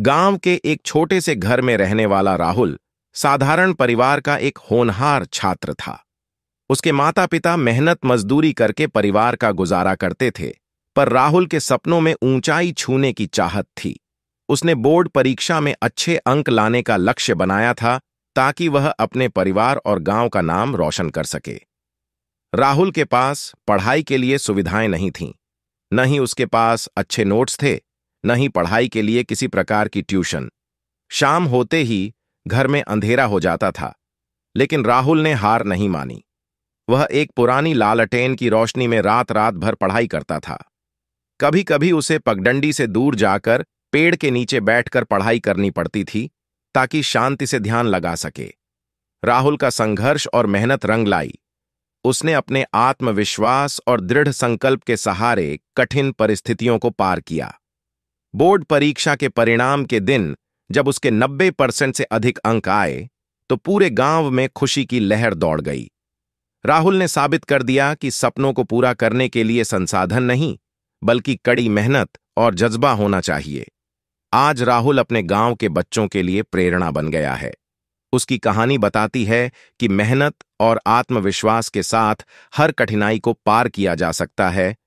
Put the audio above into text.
गांव के एक छोटे से घर में रहने वाला राहुल साधारण परिवार का एक होनहार छात्र था उसके माता पिता मेहनत मजदूरी करके परिवार का गुजारा करते थे पर राहुल के सपनों में ऊंचाई छूने की चाहत थी उसने बोर्ड परीक्षा में अच्छे अंक लाने का लक्ष्य बनाया था ताकि वह अपने परिवार और गांव का नाम रोशन कर सके राहुल के पास पढ़ाई के लिए सुविधाएं नहीं थीं न ही उसके पास अच्छे नोट्स थे न ही पढ़ाई के लिए किसी प्रकार की ट्यूशन शाम होते ही घर में अंधेरा हो जाता था लेकिन राहुल ने हार नहीं मानी वह एक पुरानी लालटेन की रोशनी में रात रात भर पढ़ाई करता था कभी कभी उसे पगडंडी से दूर जाकर पेड़ के नीचे बैठकर पढ़ाई करनी पड़ती थी ताकि शांति से ध्यान लगा सके राहुल का संघर्ष और मेहनत रंग लाई उसने अपने आत्मविश्वास और दृढ़ संकल्प के सहारे कठिन परिस्थितियों को पार किया बोर्ड परीक्षा के परिणाम के दिन जब उसके 90 परसेंट से अधिक अंक आए तो पूरे गांव में खुशी की लहर दौड़ गई राहुल ने साबित कर दिया कि सपनों को पूरा करने के लिए संसाधन नहीं बल्कि कड़ी मेहनत और जज्बा होना चाहिए आज राहुल अपने गांव के बच्चों के लिए प्रेरणा बन गया है उसकी कहानी बताती है कि मेहनत और आत्मविश्वास के साथ हर कठिनाई को पार किया जा सकता है